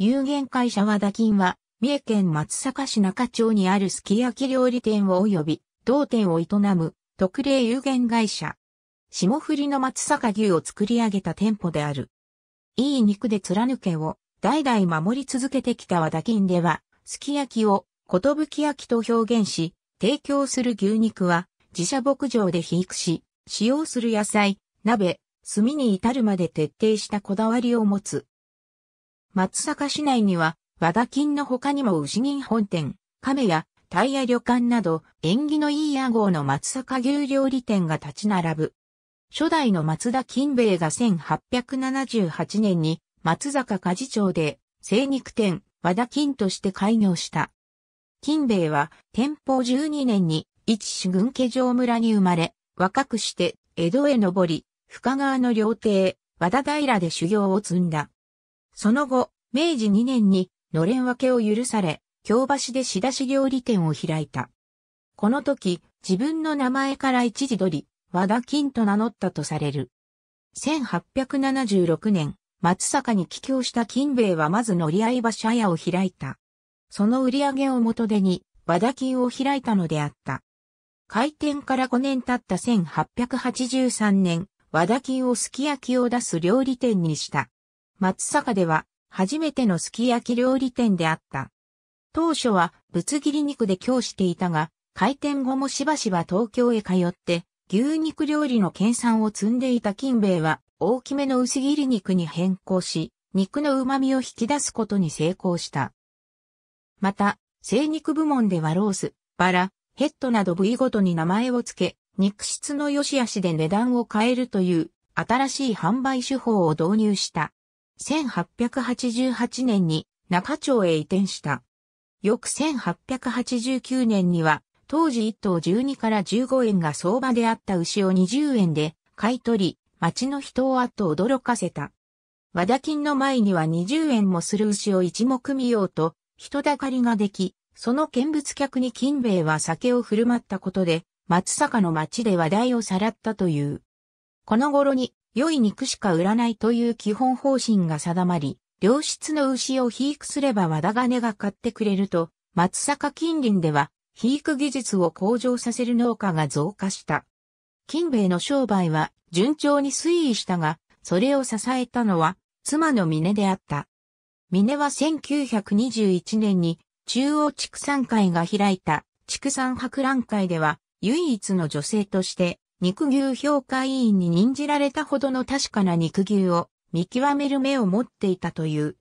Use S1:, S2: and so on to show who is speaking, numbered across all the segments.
S1: 有限会社和田金は、三重県松阪市中町にあるすき焼き料理店を及び、同店を営む、特例有限会社。霜降りの松阪牛を作り上げた店舗である。いい肉で貫けを、代々守り続けてきた和田金では、すき焼きを、ことぶき焼きと表現し、提供する牛肉は、自社牧場で肥育し、使用する野菜、鍋、炭に至るまで徹底したこだわりを持つ。松阪市内には、和田金の他にも牛銀本店、亀やタイヤ旅館など、縁起のいい屋号の松阪牛料理店が立ち並ぶ。初代の松田金兵衛が1878年に松坂家事町で精肉店和田金として開業した。金兵衛は天保12年に一市軍家城村に生まれ、若くして江戸へ登り、深川の料亭和田平で修行を積んだ。その後、明治2年に、のれん分けを許され、京橋で仕出し料理店を開いた。この時、自分の名前から一時取り、和田金と名乗ったとされる。1876年、松坂に帰郷した金兵衛はまず乗り合い馬車屋を開いた。その売り上げを元手に、和田金を開いたのであった。開店から5年経った1883年、和田金をすき焼きを出す料理店にした。松坂では初めてのすき焼き料理店であった。当初はぶつ切り肉で供していたが、開店後もしばしば東京へ通って、牛肉料理の研鑽を積んでいた金兵衛は大きめの薄切り肉に変更し、肉の旨味を引き出すことに成功した。また、生肉部門ではロース、バラ、ヘッドなど部位ごとに名前を付け、肉質の良し悪しで値段を変えるという新しい販売手法を導入した。1888年に中町へ移転した。翌1889年には、当時1頭12から15円が相場であった牛を20円で買い取り、町の人をあっと驚かせた。和田金の前には20円もする牛を一目見ようと、人だかりができ、その見物客に金兵衛は酒を振る舞ったことで、松坂の町で話題をさらったという。この頃に良い肉しか売らないという基本方針が定まり、良質の牛を肥育すれば和田金が買ってくれると、松阪近隣では、肥育技術を向上させる農家が増加した。金兵衛の商売は順調に推移したが、それを支えたのは、妻の峰であった。峰は1921年に中央畜産会が開いた畜産博覧会では唯一の女性として肉牛評価委員に任じられたほどの確かな肉牛を見極める目を持っていたという。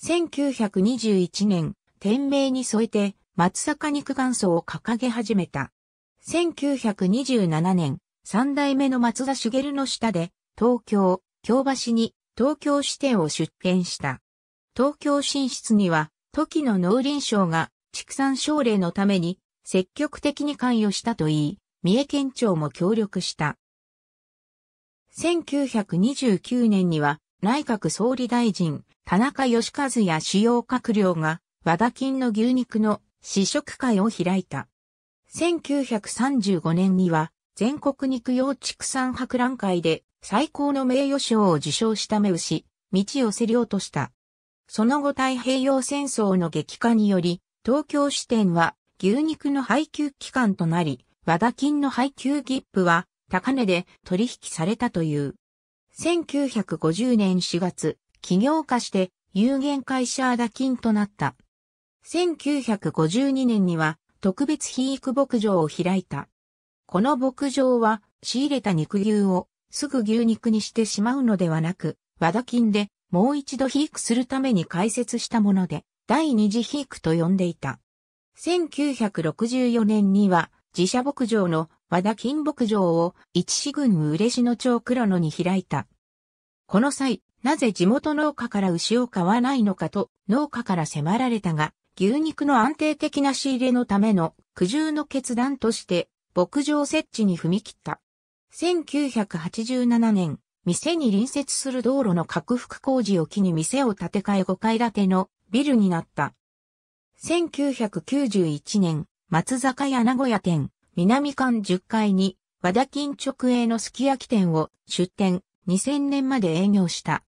S1: 1921年、店名に添えて松阪肉元祖を掲げ始めた。1927年、三代目の松田茂の下で、東京、京橋に東京支店を出店した。東京進出には、時の農林省が畜産省令のために積極的に関与したといい、三重県庁も協力した。1929年には内閣総理大臣、田中義和や主要閣僚が和田金の牛肉の試食会を開いた。1935年には全国肉用畜産博覧会で最高の名誉賞を受賞した目牛、道を競り落とした。その後太平洋戦争の激化により、東京支店は牛肉の配給機関となり、和田金の配給切符は高値で取引されたという。1950年4月、起業化して有限会社和田金となった。1952年には特別肥育牧場を開いた。この牧場は仕入れた肉牛をすぐ牛肉にしてしまうのではなく、和田金でもう一度肥育するために開設したもので、第二次肥育と呼んでいた。1964年には自社牧場の和田金牧場を一市郡嬉野町黒野に開いた。この際、なぜ地元農家から牛を買わないのかと農家から迫られたが、牛肉の安定的な仕入れのための苦渋の決断として牧場設置に踏み切った。1987年、店に隣接する道路の拡幅工事を機に店を建て替え5階建てのビルになった。1991年、松坂屋名古屋店、南館10階に、和田金直営のすき焼き店を出店、2000年まで営業した。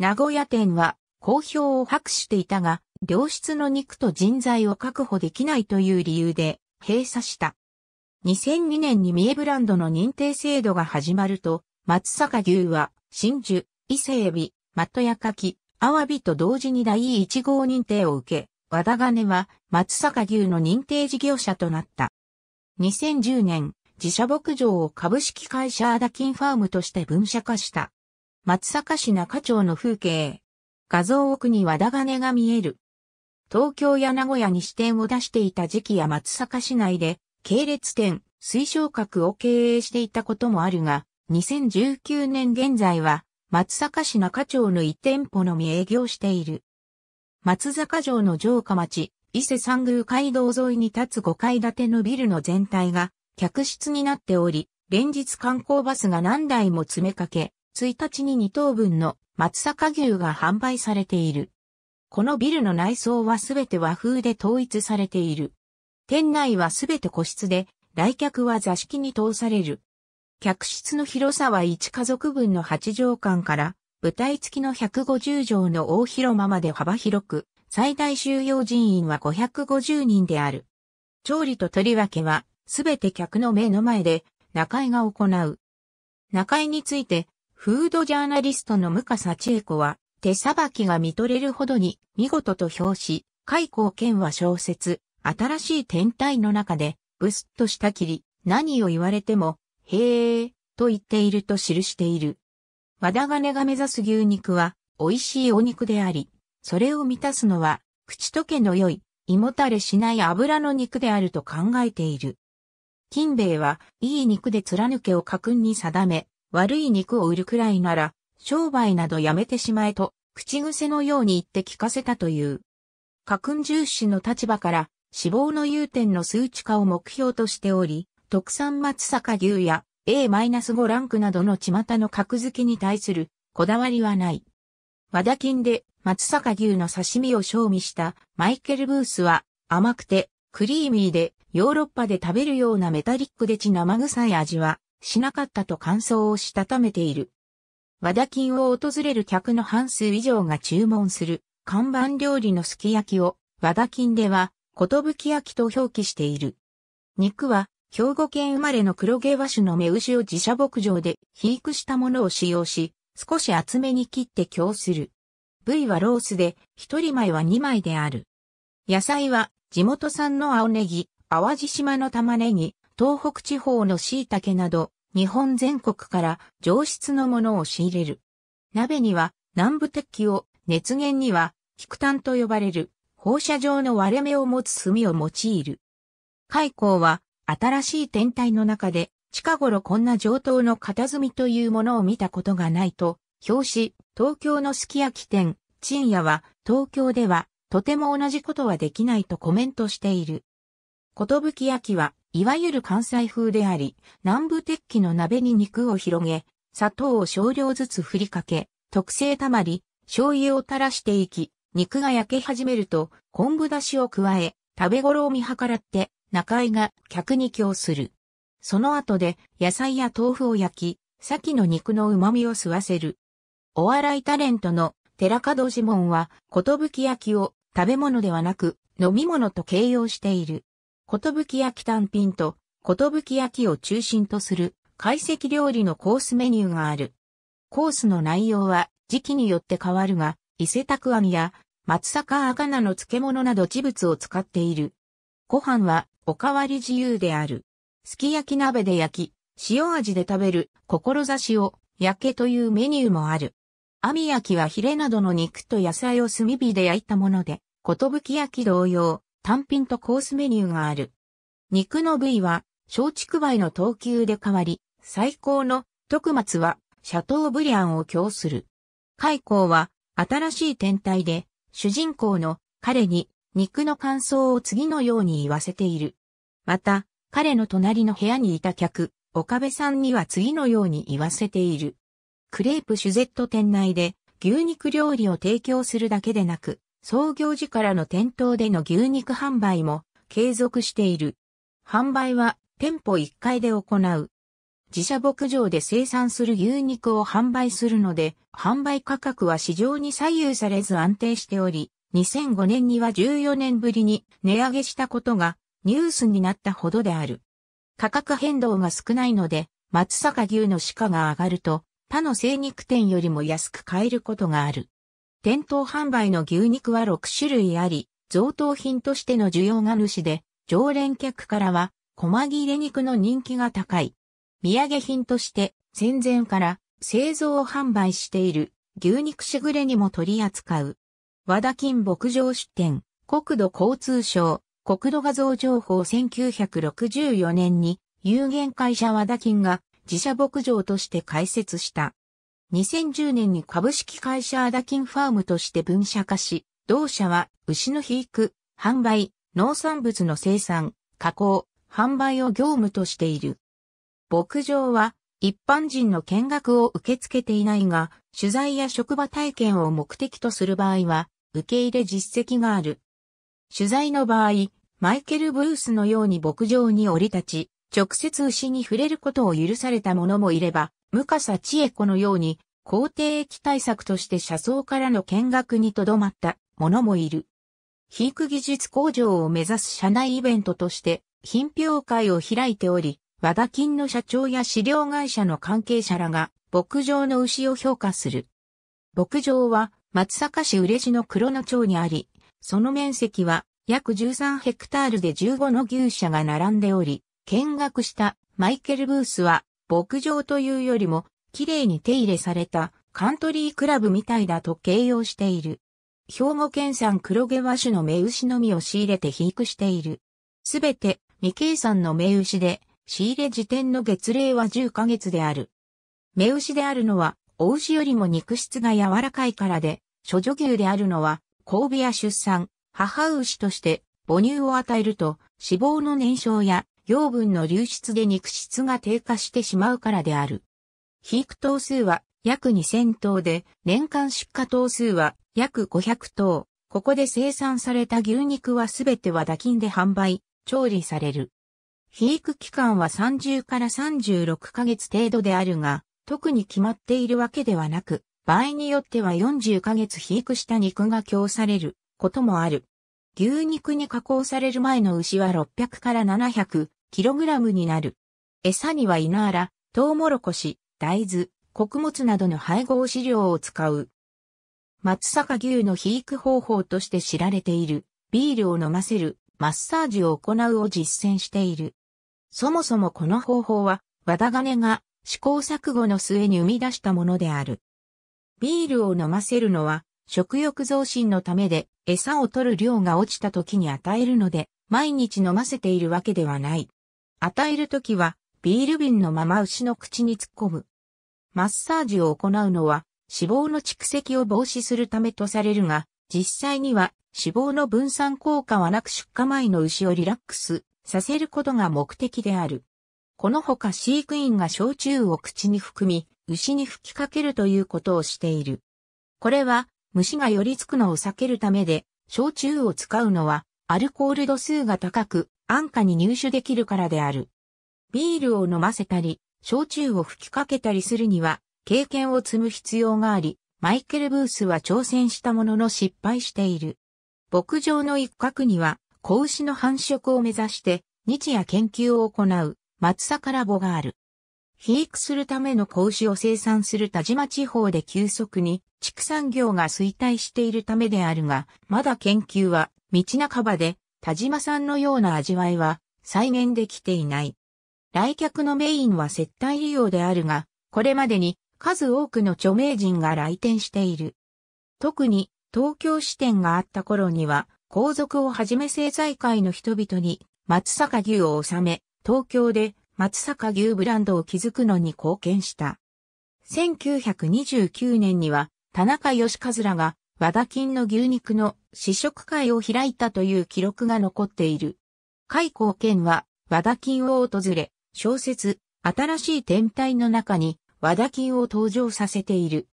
S1: 名古屋店は、好評を博していたが、良質の肉と人材を確保できないという理由で、閉鎖した。2002年に三重ブランドの認定制度が始まると、松坂牛は、真珠、伊勢海老、マットヤカキ、アワビと同時に第1号認定を受け、和田金は松阪牛の認定事業者となった。2010年、自社牧場を株式会社アダキンファームとして分社化した。松阪市中町の風景。画像奥に和田金が見える。東京や名古屋に支店を出していた時期や松阪市内で、系列店、推奨閣を経営していたこともあるが、2019年現在は、松阪市中町の1店舗のみ営業している。松坂城の城下町、伊勢山宮街道沿いに立つ5階建てのビルの全体が客室になっており、連日観光バスが何台も詰めかけ、1日に2等分の松坂牛が販売されている。このビルの内装はすべて和風で統一されている。店内はすべて個室で、来客は座敷に通される。客室の広さは1家族分の8畳間から舞台付きの150畳の大広間まで幅広く、最大収容人員は550人である。調理と取り分けは、すべて客の目の前で、中井が行う。中井について、フードジャーナリストの向笠千恵子は、手さばきが見とれるほどに見事と評し、開口剣は小説、新しい天体の中で、ブスッとしたきり、何を言われても、へえと言っていると記している。和田金が目指す牛肉は美味しいお肉であり、それを満たすのは口溶けの良い、胃もたれしない油の肉であると考えている。金兵衛はいい肉で貫けを家訓に定め、悪い肉を売るくらいなら、商売などやめてしまえと、口癖のように言って聞かせたという。家訓重視の立場から、死亡の有点の数値化を目標としており、特産松阪牛や A-5 ランクなどの巷の格付けに対するこだわりはない。和田金で松阪牛の刺身を賞味したマイケル・ブースは甘くてクリーミーでヨーロッパで食べるようなメタリックで血生臭い味はしなかったと感想をしたためている。和田金を訪れる客の半数以上が注文する看板料理のすき焼きを和田金では寿焼きと表記している。肉は兵庫県生まれの黒毛和種の目牛を自社牧場で肥育したものを使用し、少し厚めに切って供する。部位はロースで、一人前は二枚である。野菜は、地元産の青ネギ、淡路島の玉ねぎ、東北地方の椎茸など、日本全国から上質のものを仕入れる。鍋には、南部鉄器を、熱源には、菊炭と呼ばれる、放射状の割れ目を持つ炭を用いる。開口は、新しい天体の中で、近頃こんな上等の片隅というものを見たことがないと、表紙、東京のすき焼き店、陳夜は、東京では、とても同じことはできないとコメントしている。ことぶき焼きは、いわゆる関西風であり、南部鉄器の鍋に肉を広げ、砂糖を少量ずつ振りかけ、特製たまり、醤油を垂らしていき、肉が焼け始めると、昆布だしを加え、食べ頃を見計らって、中井が客に供する。その後で野菜や豆腐を焼き、先の肉の旨味を吸わせる。お笑いタレントの寺門ジモンは、き焼きを食べ物ではなく飲み物と形容している。き焼き単品とき焼きを中心とする懐石料理のコースメニューがある。コースの内容は時期によって変わるが、伊勢たくあや松阪赤菜の漬物など地物を使っている。ご飯はおかわり自由である。すき焼き鍋で焼き、塩味で食べる、志を、焼けというメニューもある。網焼きはヒレなどの肉と野菜を炭火で焼いたもので、ことぶき焼き同様、単品とコースメニューがある。肉の部位は、小畜梅の等級で変わり、最高の特松は、シャトーブリアンを供する。開口は、新しい天体で、主人公の彼に肉の感想を次のように言わせている。また、彼の隣の部屋にいた客、岡部さんには次のように言わせている。クレープシュゼット店内で牛肉料理を提供するだけでなく、創業時からの店頭での牛肉販売も継続している。販売は店舗1階で行う。自社牧場で生産する牛肉を販売するので、販売価格は市場に左右されず安定しており、2005年には14年ぶりに値上げしたことがニュースになったほどである。価格変動が少ないので、松阪牛の鹿が上がると、他の精肉店よりも安く買えることがある。店頭販売の牛肉は6種類あり、贈答品としての需要が主で、常連客からは、細切れ肉の人気が高い。土産品として、戦前から製造を販売している牛肉しぐれにも取り扱う。和田金牧場出店、国土交通省、国土画像情報1964年に有限会社和田金が自社牧場として開設した。2010年に株式会社和田金ファームとして分社化し、同社は牛の肥育、販売、農産物の生産、加工、販売を業務としている。牧場は一般人の見学を受け付けていないが、取材や職場体験を目的とする場合は、受け入れ実績がある。取材の場合、マイケル・ブースのように牧場に降り立ち、直接牛に触れることを許された者もいれば、ムカサ・チエコのように、皇帝液対策として車窓からの見学にとどまった者もいる。皮育技術工場を目指す社内イベントとして、品評会を開いており、和田金の社長や飼料会社の関係者らが、牧場の牛を評価する。牧場は、松阪市嬉野黒野町にあり、その面積は約13ヘクタールで15の牛舎が並んでおり、見学したマイケル・ブースは牧場というよりも綺麗に手入れされたカントリークラブみたいだと形容している。兵庫県産黒毛和種の目牛のみを仕入れて肥育している。すべて未計算の目牛で仕入れ時点の月齢は10ヶ月である。目牛であるのは、お牛よりも肉質が柔らかいからで、諸女牛であるのは、交尾や出産、母牛として母乳を与えると脂肪の燃焼や養分の流出で肉質が低下してしまうからである。肥育頭数は約2000頭で、年間出荷頭数は約500頭。ここで生産された牛肉はすべては打菌で販売、調理される。肥育期間は30から36ヶ月程度であるが、特に決まっているわけではなく、場合によっては40ヶ月肥育した肉が供されることもある。牛肉に加工される前の牛は600から700キログラムになる。餌には稲荒、トウモロコシ、大豆、穀物などの配合飼料を使う。松阪牛の肥育方法として知られている、ビールを飲ませる、マッサージを行うを実践している。そもそもこの方法は、和田金が試行錯誤の末に生み出したものである。ビールを飲ませるのは、食欲増進のためで、餌を取る量が落ちた時に与えるので、毎日飲ませているわけではない。与える時は、ビール瓶のまま牛の口に突っ込む。マッサージを行うのは、脂肪の蓄積を防止するためとされるが、実際には脂肪の分散効果はなく出荷前の牛をリラックスさせることが目的である。このほか飼育員が焼酎を口に含み、牛に吹きかけるということをしている。これは、虫が寄りつくのを避けるためで、焼酎を使うのは、アルコール度数が高く、安価に入手できるからである。ビールを飲ませたり、焼酎を吹きかけたりするには、経験を積む必要があり、マイケル・ブースは挑戦したものの失敗している。牧場の一角には、子牛の繁殖を目指して、日夜研究を行う、松坂ラボがある。肥育するための子牛を生産する田島地方で急速に畜産業が衰退しているためであるが、まだ研究は道半ばで田島産のような味わいは再現できていない。来客のメインは接待利用であるが、これまでに数多くの著名人が来店している。特に東京支店があった頃には、皇族をはじめ政財界の人々に松阪牛を納め、東京で松坂牛ブランドを築くのに貢献した。1929年には、田中義和らが、和田金の牛肉の試食会を開いたという記録が残っている。海光健は、和田金を訪れ、小説、新しい天体の中に、和田金を登場させている。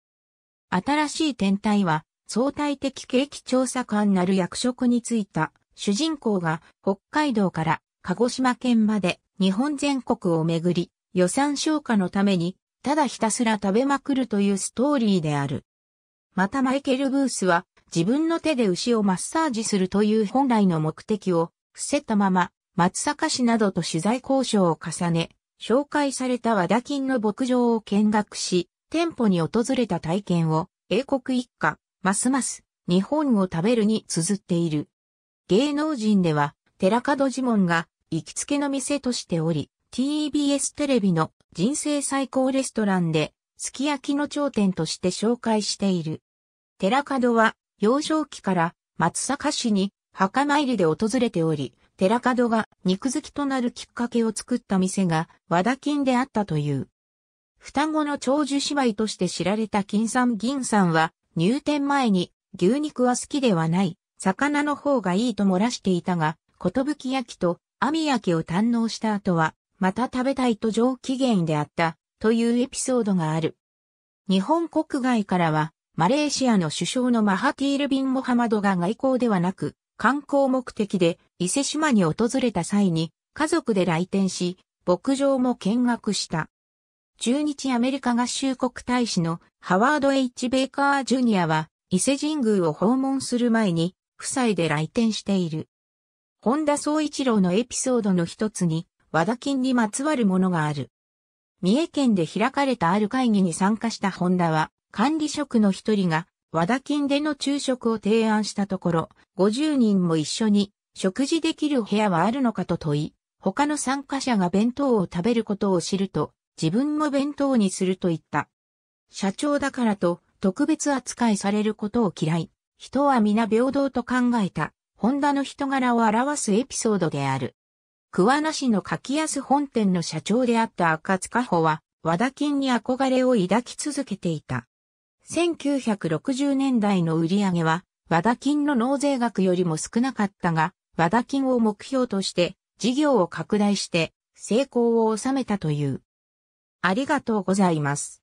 S1: 新しい天体は、相対的景気調査官なる役職に就いた主人公が北海道から鹿児島県まで日本全国をめぐり、予算消化のために、ただひたすら食べまくるというストーリーである。またマイケル・ブースは、自分の手で牛をマッサージするという本来の目的を伏せたまま、松阪市などと取材交渉を重ね、紹介された和田金の牧場を見学し、店舗に訪れた体験を、英国一家、ますます、日本を食べるに綴っている。芸能人では、寺門ジモンが、行きつけの店としており、TBS テレビの人生最高レストランで、すき焼きの頂点として紹介している。寺門は、幼少期から松阪市に墓参りで訪れており、寺門が肉好きとなるきっかけを作った店が和田金であったという。双子の長寿姉妹として知られた金さん銀さんは入店前に牛肉は好きではない、魚の方がいいと漏らしていたが、ことぶき焼きと網焼きを堪能した後は、また食べたいと上機嫌であった、というエピソードがある。日本国外からは、マレーシアの首相のマハティール・ビン・モハマドが外交ではなく、観光目的で伊勢島に訪れた際に、家族で来店し、牧場も見学した。中日アメリカ合衆国大使のハワード・ H・ ベイカー・ジュニアは、伊勢神宮を訪問する前に、夫妻で来店している。本田総一郎のエピソードの一つに、和田金にまつわるものがある。三重県で開かれたある会議に参加した本田は、管理職の一人が、和田金での昼食を提案したところ、50人も一緒に、食事できる部屋はあるのかと問い、他の参加者が弁当を食べることを知ると、自分も弁当にすると言った。社長だからと、特別扱いされることを嫌い、人は皆平等と考えた。ホンダの人柄を表すエピソードである。桑名市の柿安本店の社長であった赤塚穂は、和田金に憧れを抱き続けていた。1960年代の売り上げは、和田金の納税額よりも少なかったが、和田金を目標として、事業を拡大して、成功を収めたという。ありがとうございます。